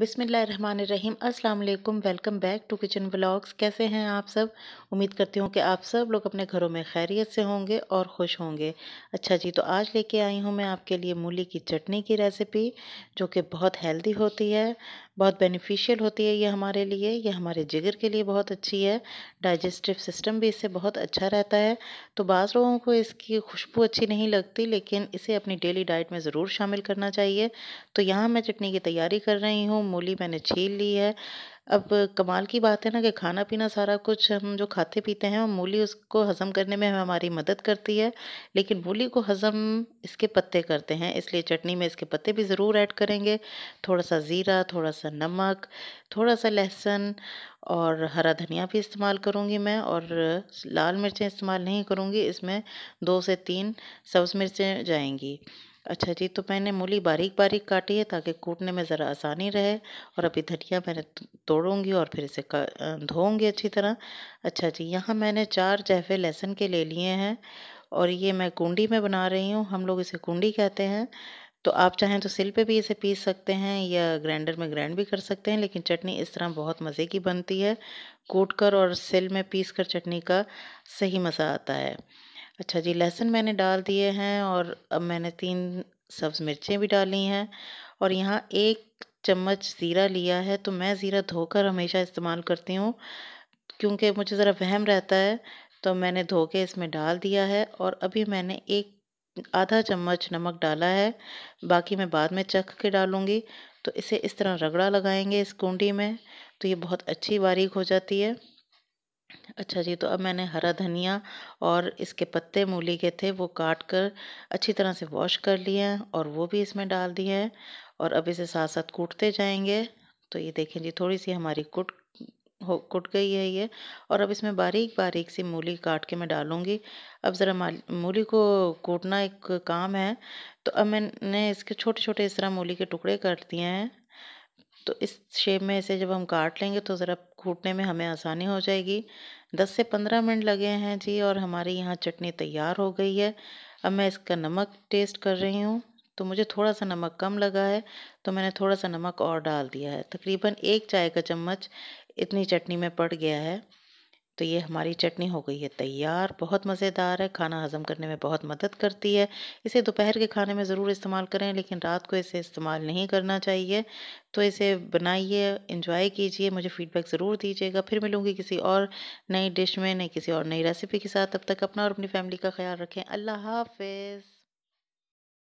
बिसमीम अस्सलाम welcome back to kitchen vlogs कैसे हैं आप सब उम्मीद करती हूँ कि आप सब लोग अपने घरों में खैरियत से होंगे और खुश होंगे अच्छा जी तो आज लेके आई हूँ मैं आपके लिए मूली की चटनी की रेसिपी जो कि बहुत हेल्दी होती है बहुत बेनिफिशियल होती है ये हमारे लिए ये हमारे जिगर के लिए बहुत अच्छी है डाइजेस्टिव सिस्टम भी इससे बहुत अच्छा रहता है तो बाज़ लोगों को इसकी खुशबू अच्छी नहीं लगती लेकिन इसे अपनी डेली डाइट में ज़रूर शामिल करना चाहिए तो यहाँ मैं चटनी की तैयारी कर रही हूँ मूली मैंने छील ली है अब कमाल की बात है ना कि खाना पीना सारा कुछ हम जो खाते पीते हैं और मूली उसको हज़म करने में हमारी मदद करती है लेकिन मूली को हज़म इसके पत्ते करते हैं इसलिए चटनी में इसके पत्ते भी ज़रूर ऐड करेंगे थोड़ा सा ज़ीरा थोड़ा सा नमक थोड़ा सा लहसुन और हरा धनिया भी इस्तेमाल करूँगी मैं और लाल मिर्चें इस्तेमाल नहीं करूँगी इसमें दो से तीन सब्ज़ मिर्चें जाएंगी अच्छा जी तो मैंने मूली बारीक बारीक काटी है ताकि कूटने में ज़रा आसानी रहे और अभी धनिया मैंने तोड़ूंगी और फिर इसे धोऊंगी अच्छी तरह अच्छा जी यहाँ मैंने चार जैफे लहसुन के ले लिए हैं और ये मैं कुंडी में बना रही हूँ हम लोग इसे कुंडी कहते हैं तो आप चाहें तो सिल पे भी इसे पीस सकते हैं या ग्राइंडर में ग्राइंड भी कर सकते हैं लेकिन चटनी इस तरह बहुत मज़े की बनती है कूट कर और सिल में पीस कर चटनी का सही मज़ा आता है अच्छा जी लहसुन मैंने डाल दिए हैं और अब मैंने तीन सब्ज़ मिर्चें भी डाली हैं और यहाँ एक चम्मच ज़ीरा लिया है तो मैं ज़ीरा धोकर हमेशा इस्तेमाल करती हूँ क्योंकि मुझे ज़रा वहम रहता है तो मैंने धो के इसमें डाल दिया है और अभी मैंने एक आधा चम्मच नमक डाला है बाकी मैं बाद में चख के डालूँगी तो इसे इस तरह रगड़ा लगाएंगे इस कुंडी में तो ये बहुत अच्छी बारीक हो जाती है अच्छा जी तो अब मैंने हरा धनिया और इसके पत्ते मूली के थे वो काट कर अच्छी तरह से वॉश कर लिए हैं और वो भी इसमें डाल दिए हैं और अब इसे साथ साथ कूटते जाएंगे तो ये देखें जी थोड़ी सी हमारी कुट हो कुट गई है ये और अब इसमें बारीक बारीक सी मूली काट के मैं डालूँगी अब ज़रा मूली को कूटना एक काम है तो अब मैंने इसके छोटे छोटे इस तरह मूली के टुकड़े कर दिए हैं तो इस शेप में इसे जब हम काट लेंगे तो ज़रा कूटने में हमें आसानी हो जाएगी 10 से 15 मिनट लगे हैं जी और हमारी यहाँ चटनी तैयार हो गई है अब मैं इसका नमक टेस्ट कर रही हूँ तो मुझे थोड़ा सा नमक कम लगा है तो मैंने थोड़ा सा नमक और डाल दिया है तकरीबन एक चाय का चम्मच इतनी चटनी में पड़ गया है तो ये हमारी चटनी हो गई है तैयार बहुत मज़ेदार है खाना हज़म करने में बहुत मदद करती है इसे दोपहर के खाने में ज़रूर इस्तेमाल करें लेकिन रात को इसे इस्तेमाल नहीं करना चाहिए तो इसे बनाइए इंजॉय कीजिए मुझे फ़ीडबैक ज़रूर दीजिएगा फिर मिलूँगी किसी और नई डिश में नहीं किसी और नई रेसिपी के साथ तब तक अपना और अपनी फैमिली का ख्याल रखें अल्लाह हाफिज़